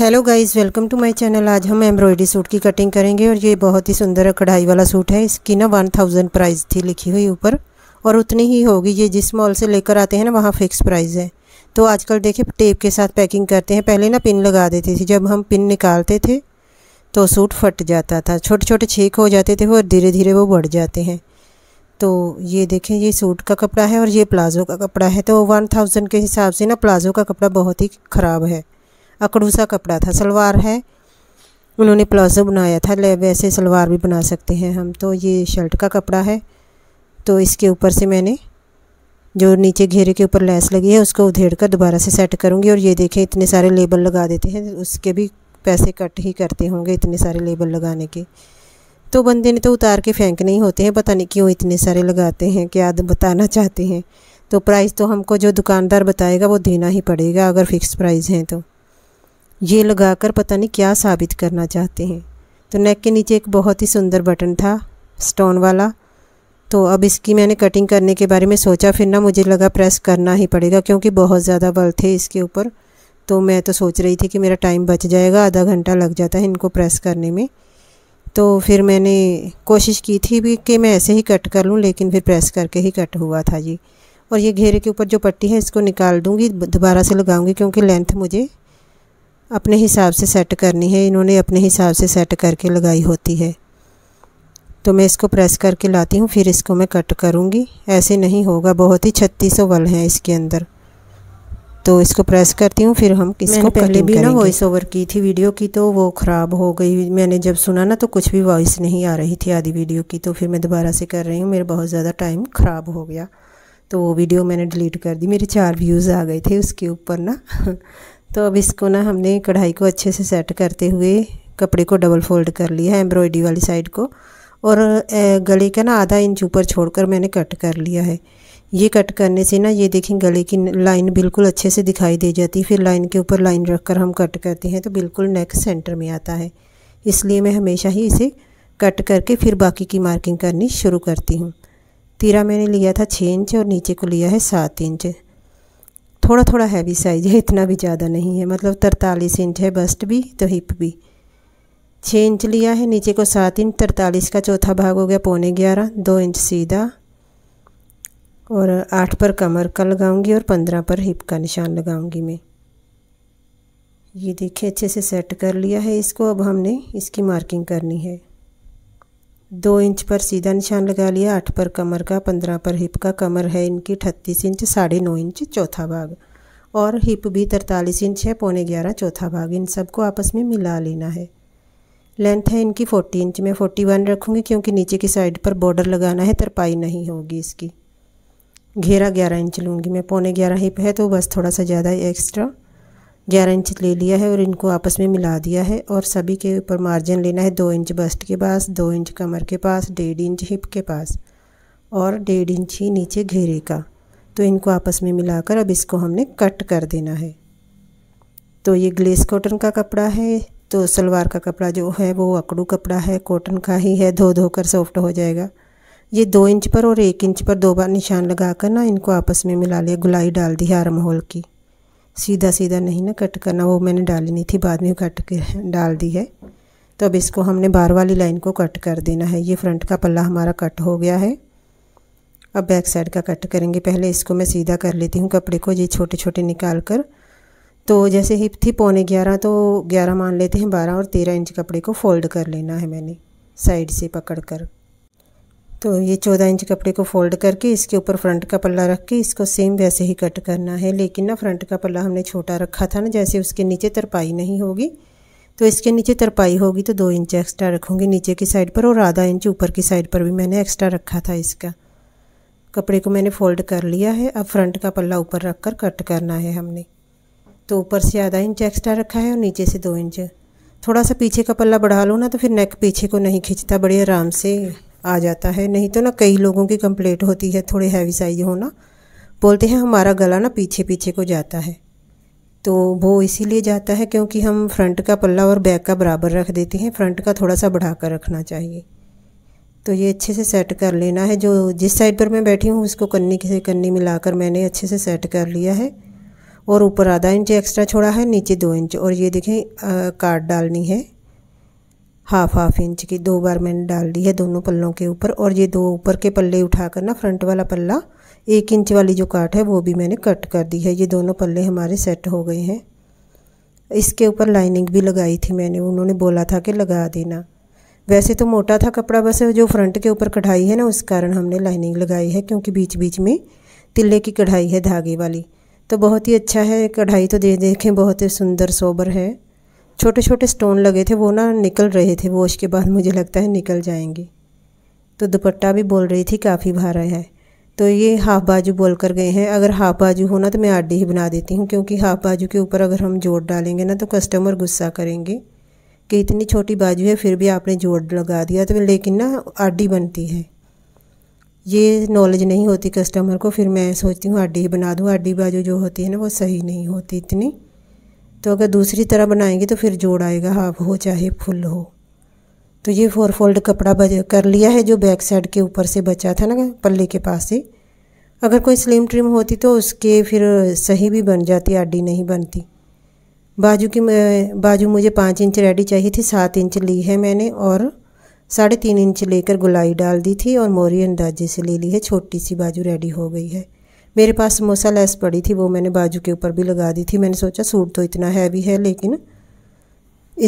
hello guys welcome to my channel आज हम embroidery suit की कटिंग करेंगे और ये बहुत ही सुंदर कढ़ाई वाला सूट है इसकी ना वन थाउजेंड प्राइज थी लिखी हुई ऊपर और उतनी ही होगी ये जिस मॉल से लेकर आते हैं ना वहाँ फ़िक्स प्राइस है तो आजकल देखिए टेप के साथ पैकिंग करते हैं पहले ना पिन लगा देते थे जब हम पिन निकालते थे तो सूट फट जाता था छोटे छोटे छेक हो जाते थे और धीरे धीरे वो बढ़ जाते हैं तो ये देखें ये सूट का कपड़ा है और ये प्लाज़ो का कपड़ा है तो वन थाउजेंड के हिसाब से ना प्लाज़ो का कपड़ा बहुत ही ख़राब है अकड़ू सा कपड़ा था सलवार है उन्होंने प्लाजो बनाया था ले वैसे सलवार भी बना सकते हैं हम तो ये शर्ट का कपड़ा है तो इसके ऊपर से मैंने जो नीचे घेरे के ऊपर लैस लगी है उसको उधेड़ कर दोबारा से सेट करूँगी और ये देखें इतने सारे लेबल लगा देते हैं उसके भी पैसे कट ही करते होंगे इतने सारे लेबल लगाने के तो बंदे ने तो उतार के फेंक नहीं होते हैं पता नहीं क्यों इतने सारे लगाते हैं क्या बताना चाहते हैं तो प्राइस तो हमको जो दुकानदार बताएगा वो देना ही पड़ेगा अगर फ़िक्स प्राइस हैं तो ये लगाकर पता नहीं क्या साबित करना चाहते हैं तो नेक के नीचे एक बहुत ही सुंदर बटन था स्टोन वाला तो अब इसकी मैंने कटिंग करने के बारे में सोचा फिर ना मुझे लगा प्रेस करना ही पड़ेगा क्योंकि बहुत ज़्यादा बल थे इसके ऊपर तो मैं तो सोच रही थी कि मेरा टाइम बच जाएगा आधा घंटा लग जाता है इनको प्रेस करने में तो फिर मैंने कोशिश की थी भी कि मैं ऐसे ही कट कर लूँ लेकिन फिर प्रेस करके ही कट हुआ था ये और ये घेरे के ऊपर जो पट्टी है इसको निकाल दूँगी दोबारा से लगाऊँगी क्योंकि लेंथ मुझे अपने हिसाब से सेट करनी है इन्होंने अपने हिसाब से सेट करके लगाई होती है तो मैं इसको प्रेस करके लाती हूँ फिर इसको मैं कट करूँगी ऐसे नहीं होगा बहुत ही छत्तीस सौ वल हैं इसके अंदर तो इसको प्रेस करती हूँ फिर हम इसको पहले भी ना वॉइस ओवर की थी वीडियो की तो वो ख़राब हो गई मैंने जब सुना ना तो कुछ भी वॉइस नहीं आ रही थी आधी वीडियो की तो फिर मैं दोबारा से कर रही हूँ मेरा बहुत ज़्यादा टाइम ख़राब हो गया तो वो वीडियो मैंने डिलीट कर दी मेरे चार व्यूज़ आ गए थे उसके ऊपर ना तो अब इसको ना हमने कढ़ाई को अच्छे से सेट करते हुए कपड़े को डबल फोल्ड कर लिया है एम्ब्रॉयडरी वाली साइड को और गले का ना आधा इंच ऊपर छोड़कर मैंने कट कर लिया है ये कट करने से ना ये देखें गले की लाइन बिल्कुल अच्छे से दिखाई दे जाती है फिर लाइन के ऊपर लाइन रख कर हम कट करते हैं तो बिल्कुल नेक सेंटर में आता है इसलिए मैं हमेशा ही इसे कट करके फिर बाकी की मार्किंग करनी शुरू करती हूँ तीरा मैंने लिया था छः इंच और नीचे को लिया है सात इंच थोड़ा थोड़ा हैवी साइज है इतना भी ज़्यादा नहीं है मतलब तरतालीस इंच है बस्ट भी तो हिप भी छः इंच लिया है नीचे को सात इंच तरतालीस का चौथा भाग हो गया पौने ग्यारह दो इंच सीधा और आठ पर कमर का लगाऊंगी और पंद्रह पर हिप का निशान लगाऊंगी मैं ये देखिए अच्छे से सेट कर लिया है इसको अब हमने इसकी मार्किंग करनी है दो इंच पर सीधा निशान लगा लिया आठ पर कमर का पंद्रह पर हिप का कमर है इनकी अठतीस इंच साढ़े नौ इंच चौथा भाग और हिप भी तरतालीस इंच है पौने ग्यारह चौथा भाग इन सबको आपस में मिला लेना है लेंथ है इनकी फोर्टी इंच मैं फोर्टी वन रखूँगी क्योंकि नीचे की साइड पर बॉर्डर लगाना है तरपाई नहीं होगी इसकी घेरा ग्यारह इंच लूँगी मैं पौने ग्यारह हिप है तो बस थोड़ा सा ज़्यादा एक्स्ट्रा ग्यारह इंच ले लिया है और इनको आपस में मिला दिया है और सभी के ऊपर मार्जिन लेना है दो इंच बस्ट के पास दो इंच कमर के पास डेढ़ इंच हिप के पास और डेढ़ इंच ही नीचे घेरे का तो इनको आपस में मिलाकर अब इसको हमने कट कर देना है तो ये ग्लेस कॉटन का कपड़ा है तो सलवार का कपड़ा जो है वो अकड़ू कपड़ा है कॉटन का ही है धो धो कर सॉफ्ट हो जाएगा ये दो इंच पर और एक इंच पर दो बार निशान लगा कर ना इनको आपस में मिला लिया गुलाई डाल दी है आरम होल की सीधा सीधा नहीं ना कट करना वो मैंने डाली नहीं थी बाद में कट के डाल दी है तो अब इसको हमने बार वाली लाइन को कट कर देना है ये फ्रंट का पल्ला हमारा कट हो गया है अब बैक साइड का कट करेंगे पहले इसको मैं सीधा कर लेती हूँ कपड़े को ये छोटे छोटे निकाल कर तो जैसे हिप थी पौने ग्यारह तो ग्यारह मान लेते हैं बारह और तेरह इंच कपड़े को फोल्ड कर लेना है मैंने साइड से पकड़ कर तो ये चौदह इंच कपड़े को फोल्ड करके इसके ऊपर फ्रंट का पल्ला रख के इसको सेम वैसे ही कट करना है लेकिन ना फ्रंट का पल्ला हमने छोटा रखा था ना जैसे उसके नीचे तरपाई नहीं होगी तो इसके नीचे तरपाई होगी तो दो इंच एक्स्ट्रा रखूँगी नीचे की साइड पर और आधा इंच ऊपर की साइड पर भी मैंने एक्स्ट्रा रखा था इसका कपड़े को मैंने फोल्ड कर लिया है अब फ्रंट का पल्ला ऊपर रख कर कट करना है हमने तो ऊपर से आधा इंच एक्स्ट्रा रखा है और नीचे से दो इंच थोड़ा सा पीछे का पल्ला बढ़ा लो ना तो फिर नेक पीछे को नहीं खींचता बड़े आराम से आ जाता है नहीं तो ना कई लोगों की कंप्लेंट होती है थोड़े हैवी साइज होना बोलते हैं हमारा गला ना पीछे पीछे को जाता है तो वो इसीलिए जाता है क्योंकि हम फ्रंट का पल्ला और बैक का बराबर रख देते हैं फ्रंट का थोड़ा सा बढ़ा कर रखना चाहिए तो ये अच्छे से सेट कर लेना है जो जिस साइड पर मैं बैठी हूँ उसको कन्नी से कन्नी मिलाकर मैंने अच्छे से सेट कर लिया है और ऊपर आधा इंच एक्स्ट्रा छोड़ा है नीचे दो इंच और ये देखें काट डालनी है हाफ हाफ इंच की दो बार मैंने डाल दी है दोनों पल्लों के ऊपर और ये दो ऊपर के पल्ले उठाकर ना फ्रंट वाला पल्ला एक इंच वाली जो काट है वो भी मैंने कट कर दी है ये दोनों पल्ले हमारे सेट हो गए हैं इसके ऊपर लाइनिंग भी लगाई थी मैंने उन्होंने बोला था कि लगा देना वैसे तो मोटा था कपड़ा बस जो फ्रंट के ऊपर कढ़ाई है ना उस कारण हमने लाइनिंग लगाई है क्योंकि बीच बीच में तिल्ले की कढ़ाई है धागे वाली तो बहुत ही अच्छा है कढ़ाई तो दे देखें बहुत ही सुंदर सोबर है छोटे छोटे स्टोन लगे थे वो ना निकल रहे थे वॉश के बाद मुझे लगता है निकल जाएंगे तो दुपट्टा भी बोल रही थी काफ़ी भारा है तो ये हाफ बाजू बोल कर गए हैं अगर हाफ बाजू हो ना तो मैं आडी ही बना देती हूँ क्योंकि हाफ बाजू के ऊपर अगर हम जोड़ डालेंगे ना तो कस्टमर गुस्सा करेंगे कि इतनी छोटी बाजू है फिर भी आपने जोड़ लगा दिया तो लेकिन ना आडी बनती है ये नॉलेज नहीं होती कस्टमर को फिर मैं सोचती हूँ आडी ही बना दूँ आडी बाजू जो होती है ना वो सही नहीं होती इतनी तो अगर दूसरी तरह बनाएंगे तो फिर जोड़ आएगा हाफ हो चाहे फुल हो तो ये फोर फोल्ड कपड़ा बज कर लिया है जो बैक साइड के ऊपर से बचा था ना पल्ले के पास से अगर कोई स्लिम ट्रिम होती तो उसके फिर सही भी बन जाती आडी नहीं बनती बाजू की बाजू मुझे पाँच इंच रेडी चाहिए थी सात इंच ली है मैंने और साढ़े तीन इंच लेकर गुलाई डाल दी थी और मोरी अंदाजे से ले ली है छोटी सी बाजू रेडी हो गई है मेरे पास समोसा लेस पड़ी थी वो मैंने बाजू के ऊपर भी लगा दी थी मैंने सोचा सूट तो इतना हैवी है लेकिन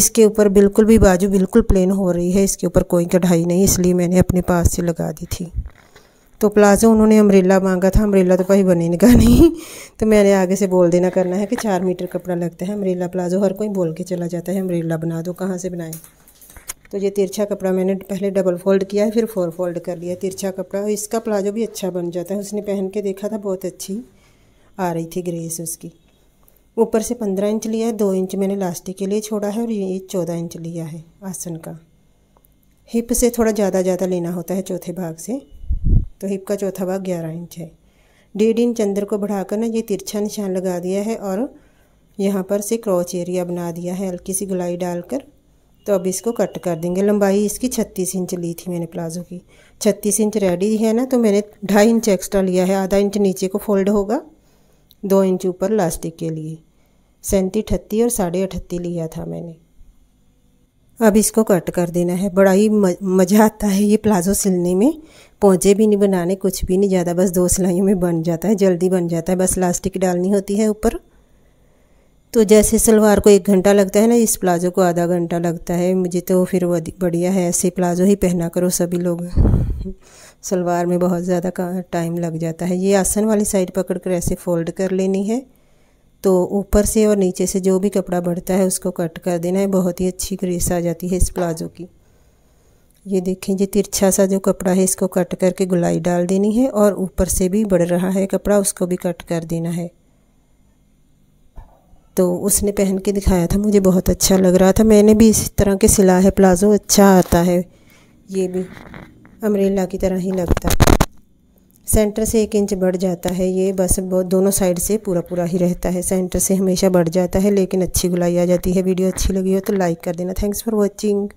इसके ऊपर बिल्कुल भी बाजू बिल्कुल प्लेन हो रही है इसके ऊपर कोई कढ़ाई नहीं इसलिए मैंने अपने पास से लगा दी थी तो प्लाजो उन्होंने अम्ब्रेला मांगा था अम्ब्रेला तो भाई बने का नहीं तो मैंने आगे से बोल देना करना है कि चार मीटर कपड़ा लगता है अम्ब्रेला प्लाजो हर कोई बोल के चला जाता है अम्ब्रेला बना दो कहाँ से बनाएं तो ये तिरछा कपड़ा मैंने पहले डबल फोल्ड किया है फिर फोर फोल्ड कर लिया तिरछा कपड़ा इसका प्लाजो भी अच्छा बन जाता है उसने पहन के देखा था बहुत अच्छी आ रही थी ग्रेस उसकी ऊपर से पंद्रह इंच लिया है दो इंच मैंने लास्टिक के लिए छोड़ा है और ये चौदह इंच लिया है आसन का हिप से थोड़ा ज़्यादा ज़्यादा लेना होता है चौथे भाग से तो हिप का चौथा भाग ग्यारह इंच है डेढ़ इंच अंदर को बढ़ाकर ना ये तिरछा निशान लगा दिया है और यहाँ पर से क्रॉच एरिया बना दिया है हल्की सी गुलाई डालकर तो अब इसको कट कर देंगे लंबाई इसकी छत्तीस इंच ली थी मैंने प्लाजो की छत्तीस इंच रेडी है ना तो मैंने ढाई इंच एक्स्ट्रा लिया है आधा इंच नीचे को फोल्ड होगा दो इंच ऊपर लास्टिक के लिए सैंती अठत्ती और साढ़े अठत्ती लिया था मैंने अब इसको कट कर देना है बड़ा ही मज़ा आता है ये प्लाजो सिलने में पहुँचे भी नहीं बनाने कुछ भी नहीं ज़्यादा बस दो सिलाइयों में बन जाता है जल्दी बन जाता है बस लास्टिक डालनी होती है ऊपर तो जैसे सलवार को एक घंटा लगता है ना इस प्लाज़ो को आधा घंटा लगता है मुझे तो फिर वो बढ़िया है ऐसे प्लाज़ो ही पहना करो सभी लोग सलवार में बहुत ज़्यादा टाइम लग जाता है ये आसन वाली साइड पकड़ कर ऐसे फोल्ड कर लेनी है तो ऊपर से और नीचे से जो भी कपड़ा बढ़ता है उसको कट कर देना है बहुत ही अच्छी ग्रेस आ जाती है इस प्लाज़ो की ये देखें ये तिरछा सा जो कपड़ा है इसको कट करके गुलाई डाल देनी है और ऊपर से भी बढ़ रहा है कपड़ा उसको भी कट कर देना है तो उसने पहन के दिखाया था मुझे बहुत अच्छा लग रहा था मैंने भी इस तरह के सिला है प्लाज़ो अच्छा आता है ये भी अमरीला की तरह ही लगता है सेंटर से एक इंच बढ़ जाता है ये बस बहुत दोनों साइड से पूरा पूरा ही रहता है सेंटर से हमेशा बढ़ जाता है लेकिन अच्छी गुलाई आ जाती है वीडियो अच्छी लगी हो तो लाइक कर देना थैंक्स फॉर वॉचिंग